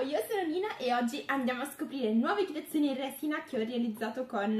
Ciao, io sono Nina e oggi andiamo a scoprire nuove creazioni in resina che ho realizzato con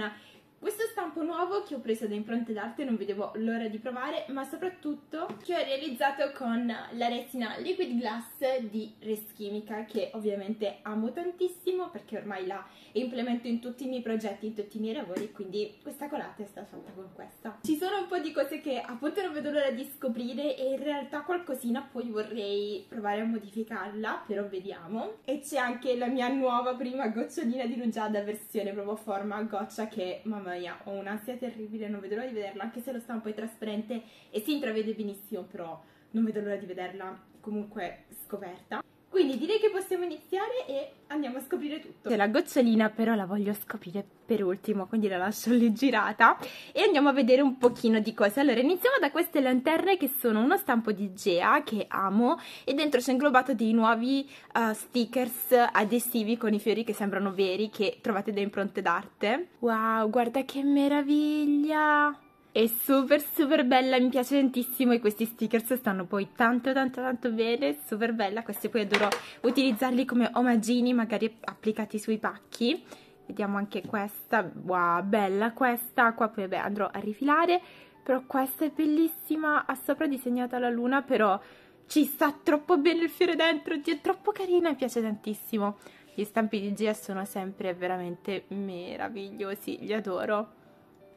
questo stampo nuovo che ho preso da Impronte d'Arte non vedevo l'ora di provare, ma soprattutto che ho realizzato con la retina Liquid Glass di Reschimica, che ovviamente amo tantissimo perché ormai la implemento in tutti i miei progetti, in tutti i miei lavori, quindi questa colata è stata fatta con questa. Ci sono un po' di cose che appunto non vedo l'ora di scoprire e in realtà qualcosina poi vorrei provare a modificarla, però vediamo. E c'è anche la mia nuova prima gocciolina di rugiada versione proprio forma goccia che mamma Maria, ho un'ansia terribile, non vedo l'ora di vederla, anche se lo stampo è trasparente e si intravede benissimo, però non vedo l'ora di vederla comunque scoperta. Quindi direi che possiamo iniziare e andiamo a scoprire tutto. C'è La gocciolina però la voglio scoprire per ultimo, quindi la lascio lì girata e andiamo a vedere un pochino di cose. Allora, iniziamo da queste lanterne che sono uno stampo di Gea che amo e dentro c'è inglobato dei nuovi uh, stickers adesivi con i fiori che sembrano veri che trovate da impronte d'arte. Wow, guarda che meraviglia! È super super bella, mi piace tantissimo e questi stickers stanno poi tanto tanto tanto bene, super bella, questi poi adoro utilizzarli come omaggini magari applicati sui pacchi, vediamo anche questa, wow bella questa, qua poi beh, andrò a rifilare, però questa è bellissima, ha sopra disegnata la luna però ci sta troppo bene il fiore dentro, è troppo carina, mi piace tantissimo, gli stampi di Gia sono sempre veramente meravigliosi, li adoro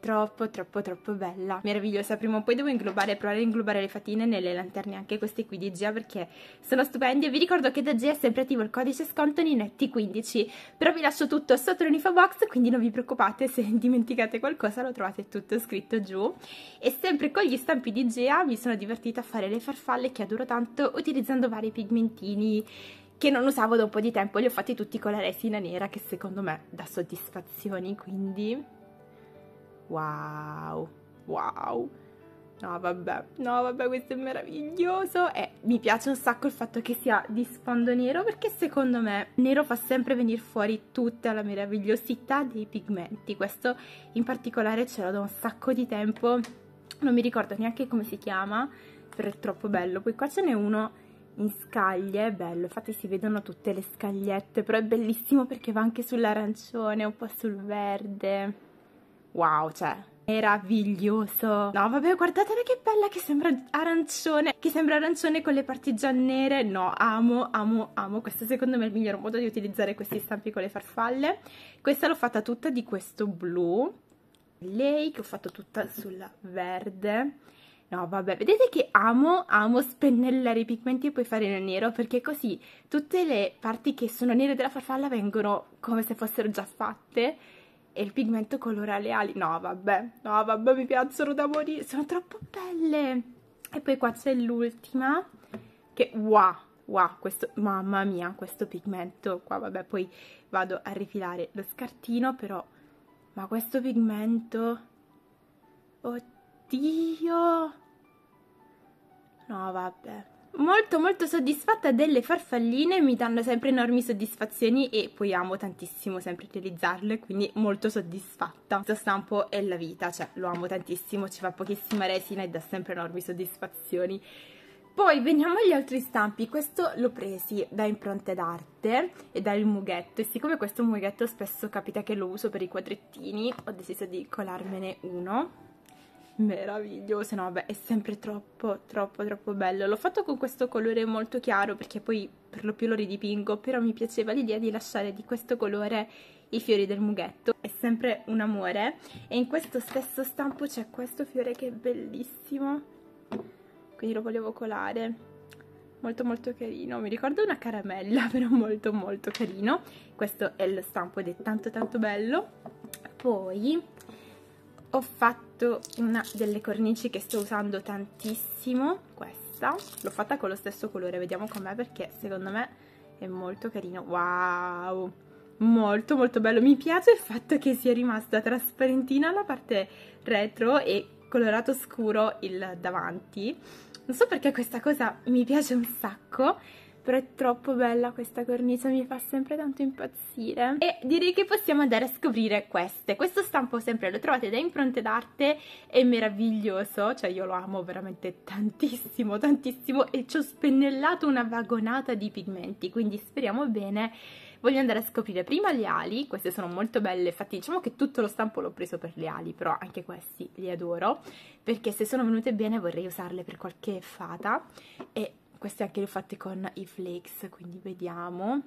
troppo troppo troppo bella, meravigliosa. Prima o poi devo inglobare, provare a inglobare le fatine nelle lanterne, anche queste qui di Gia perché sono stupende. Vi ricordo che da Gia è sempre attivo il codice sconto Ninetti15, però vi lascio tutto sotto l'info box, quindi non vi preoccupate se dimenticate qualcosa, lo trovate tutto scritto giù. E sempre con gli stampi di Gia mi sono divertita a fare le farfalle che adoro tanto utilizzando vari pigmentini che non usavo da un po' di tempo, li ho fatti tutti con la resina nera che secondo me dà soddisfazioni, quindi Wow, wow. No, vabbè, no, vabbè, questo è meraviglioso. E mi piace un sacco il fatto che sia di sfondo nero, perché secondo me nero fa sempre venire fuori tutta la meravigliosità dei pigmenti. Questo in particolare ce l'ho da un sacco di tempo. Non mi ricordo neanche come si chiama, però è troppo bello. Poi qua ce n'è uno in scaglie, è bello, infatti si vedono tutte le scagliette, però è bellissimo perché va anche sull'arancione, un po' sul verde wow, cioè, meraviglioso. No, vabbè, guardatela che bella che sembra arancione, che sembra arancione con le parti già nere. No, amo, amo, amo. Questo secondo me è il miglior modo di utilizzare questi stampi con le farfalle. Questa l'ho fatta tutta di questo blu. Lei che ho fatto tutta sul verde. No, vabbè, vedete che amo, amo spennellare i pigmenti e poi fare nel nero perché così tutte le parti che sono nere della farfalla vengono come se fossero già fatte e il pigmento colora le ali. No, vabbè, no, vabbè, mi piacciono da morire, sono troppo belle. E poi qua c'è l'ultima, che wow, wow, questo, mamma mia, questo pigmento qua, vabbè, poi vado a rifilare lo scartino, però, ma questo pigmento, oddio, no, vabbè, molto molto soddisfatta delle farfalline, mi danno sempre enormi soddisfazioni e poi amo tantissimo sempre utilizzarle, quindi molto soddisfatta. Questo stampo è la vita, cioè lo amo tantissimo, ci fa pochissima resina e dà sempre enormi soddisfazioni. Poi veniamo agli altri stampi, questo l'ho presi da impronte d'arte e dal mughetto e siccome questo mughetto spesso capita che lo uso per i quadrettini ho deciso di colarmene uno meraviglioso, no vabbè è sempre troppo troppo troppo bello, l'ho fatto con questo colore molto chiaro perché poi per lo più lo ridipingo, però mi piaceva l'idea di lasciare di questo colore i fiori del mughetto, è sempre un amore e in questo stesso stampo c'è questo fiore che è bellissimo, quindi lo volevo colare molto molto carino, mi ricordo una caramella però molto molto carino questo è lo stampo ed è tanto tanto bello poi ho fatto una delle cornici che sto usando tantissimo, questa, l'ho fatta con lo stesso colore, vediamo com'è perché secondo me è molto carino, wow, molto molto bello, mi piace il fatto che sia rimasta trasparentina la parte retro e colorato scuro il davanti, non so perché questa cosa mi piace un sacco, però è troppo bella questa cornice, mi fa sempre tanto impazzire. E direi che possiamo andare a scoprire queste. Questo stampo sempre lo trovate da Impronte d'Arte, è meraviglioso, cioè io lo amo veramente tantissimo, tantissimo e ci ho spennellato una vagonata di pigmenti, quindi speriamo bene voglio andare a scoprire prima le ali, queste sono molto belle, infatti diciamo che tutto lo stampo l'ho preso per le ali, però anche questi li adoro, perché se sono venute bene vorrei usarle per qualche fata, e queste anche le ho fatte con i flakes quindi vediamo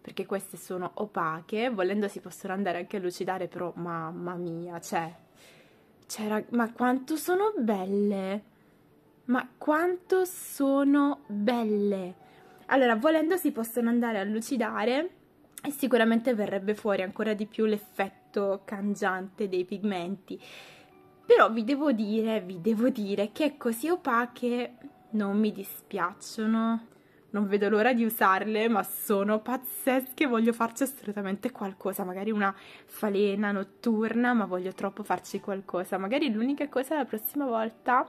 perché queste sono opache volendo si possono andare anche a lucidare però mamma mia cioè, cioè ma quanto sono belle ma quanto sono belle allora volendo si possono andare a lucidare e sicuramente verrebbe fuori ancora di più l'effetto cangiante dei pigmenti però vi devo dire, vi devo dire che così opache non mi dispiacciono. Non vedo l'ora di usarle, ma sono pazzesche, voglio farci assolutamente qualcosa, magari una falena notturna, ma voglio troppo farci qualcosa. Magari l'unica cosa la prossima volta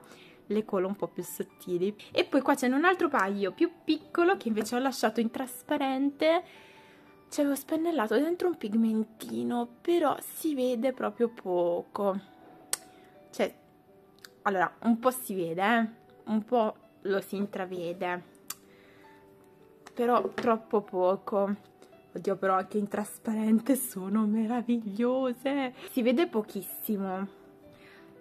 le colo un po' più sottili. E poi qua c'è un altro paio più piccolo che invece ho lasciato in trasparente, ci avevo spennellato dentro un pigmentino, però si vede proprio poco. Cioè, allora, un po' si vede, eh? un po' lo si intravede, però troppo poco. Oddio, però anche in trasparente sono meravigliose. Si vede pochissimo.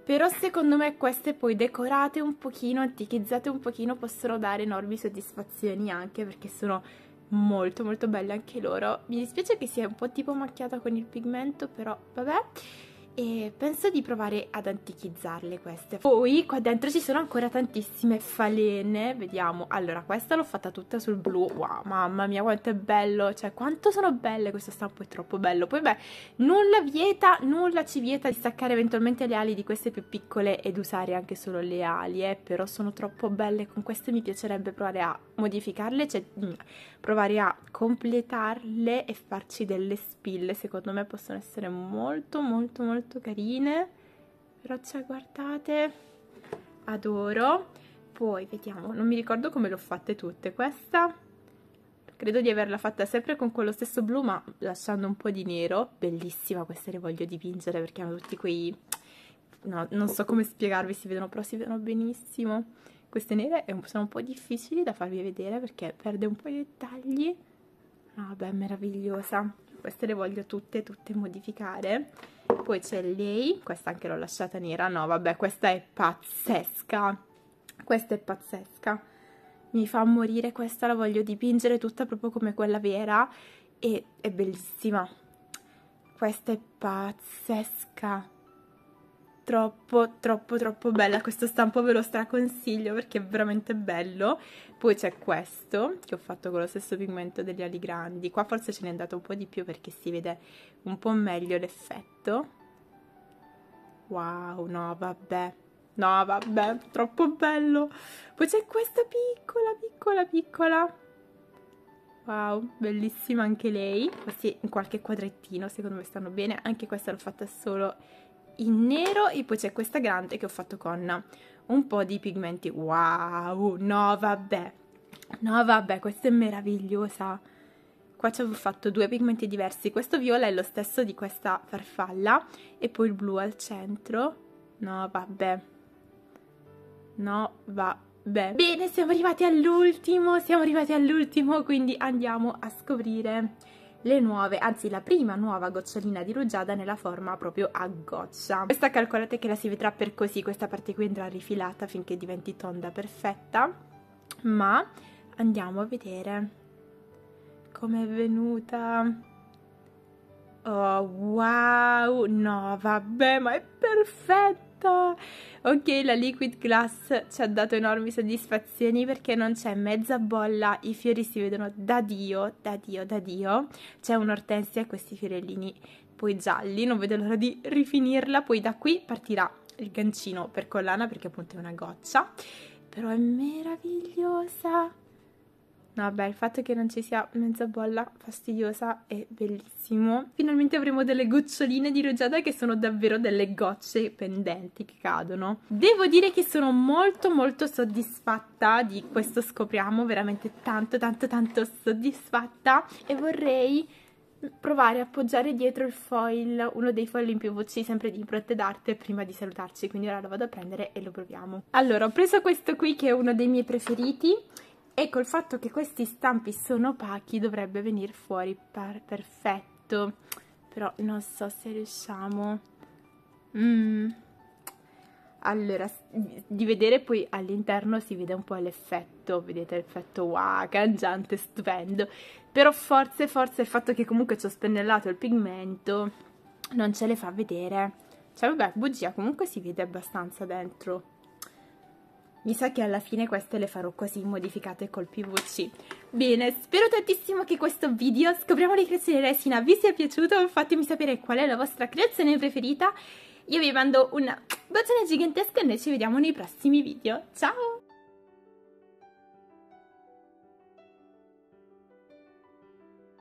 Però secondo me queste poi decorate un pochino, antichizzate un pochino, possono dare enormi soddisfazioni anche perché sono molto molto belle anche loro. Mi dispiace che sia un po' tipo macchiata con il pigmento, però vabbè e penso di provare ad antichizzarle queste. Poi qua dentro ci sono ancora tantissime falene, vediamo. Allora, questa l'ho fatta tutta sul blu, wow, mamma mia quanto è bello, cioè quanto sono belle, questo stampo è troppo bello. Poi beh, nulla vieta, nulla ci vieta di staccare eventualmente le ali di queste più piccole ed usare anche solo le ali, eh, però sono troppo belle, con queste mi piacerebbe provare a modificarle, cioè... Mm, provare a completarle e farci delle spille, secondo me possono essere molto molto molto carine, però cioè guardate, adoro, poi vediamo, non mi ricordo come le ho fatte tutte, questa credo di averla fatta sempre con quello stesso blu ma lasciando un po' di nero, bellissima, queste le voglio dipingere perché hanno tutti quei... No, non so come spiegarvi, si vedono, però si vedono benissimo queste nere sono un po' difficili da farvi vedere perché perde un po' i dettagli vabbè ah, meravigliosa queste le voglio tutte tutte modificare poi c'è lei questa anche l'ho lasciata nera no vabbè questa è pazzesca questa è pazzesca mi fa morire questa la voglio dipingere tutta proprio come quella vera e è bellissima questa è pazzesca troppo troppo troppo bella questo stampo ve lo straconsiglio perché è veramente bello poi c'è questo che ho fatto con lo stesso pigmento degli ali grandi qua forse ce n'è andato un po' di più perché si vede un po' meglio l'effetto wow no vabbè no vabbè troppo bello poi c'è questa piccola piccola piccola Wow, bellissima anche lei. Questi in qualche quadrettino, secondo me stanno bene. Anche questa l'ho fatta solo in nero e poi c'è questa grande che ho fatto con un po' di pigmenti. Wow, no vabbè, no vabbè, questa è meravigliosa. Qua ci avevo fatto due pigmenti diversi, questo viola è lo stesso di questa farfalla e poi il blu al centro. No vabbè, no vabbè. Bene, siamo arrivati all'ultimo, siamo arrivati all'ultimo, quindi andiamo a scoprire le nuove, anzi la prima nuova gocciolina di rugiada nella forma proprio a goccia. Questa calcolate che la si vedrà per così, questa parte qui andrà rifilata finché diventi tonda perfetta, ma andiamo a vedere com'è venuta. Oh wow, no vabbè ma è perfetta! arrivata! Certo. Ok, la liquid glass ci ha dato enormi soddisfazioni perché non c'è mezza bolla, i fiori si vedono da dio, da dio, da dio. C'è un'ortensia e questi fiorellini poi gialli, non vedo l'ora di rifinirla, poi da qui partirà il gancino per collana perché appunto è una goccia, però è meravigliosa! No, beh, il fatto che non ci sia mezza bolla fastidiosa è bellissimo. Finalmente avremo delle goccioline di rugiada che sono davvero delle gocce pendenti che cadono. Devo dire che sono molto molto soddisfatta di questo scopriamo, veramente tanto tanto tanto soddisfatta e vorrei provare a appoggiare dietro il foil, uno dei foil in PVC sempre di Protte d'Arte prima di salutarci, quindi ora lo vado a prendere e lo proviamo. Allora, ho preso questo qui che è uno dei miei preferiti e col fatto che questi stampi sono opachi dovrebbe venire fuori per perfetto però non so se riusciamo mm. allora di vedere poi all'interno si vede un po' l'effetto vedete l'effetto wow cangiante stupendo però forse forse il fatto che comunque ci ho spennellato il pigmento non ce le fa vedere cioè vabbè bugia comunque si vede abbastanza dentro mi sa che alla fine queste le farò così modificate col PVC bene, spero tantissimo che questo video scopriamo le creazioni resina vi sia piaciuto, fatemi sapere qual è la vostra creazione preferita io vi mando un bacione gigantesco e noi ci vediamo nei prossimi video ciao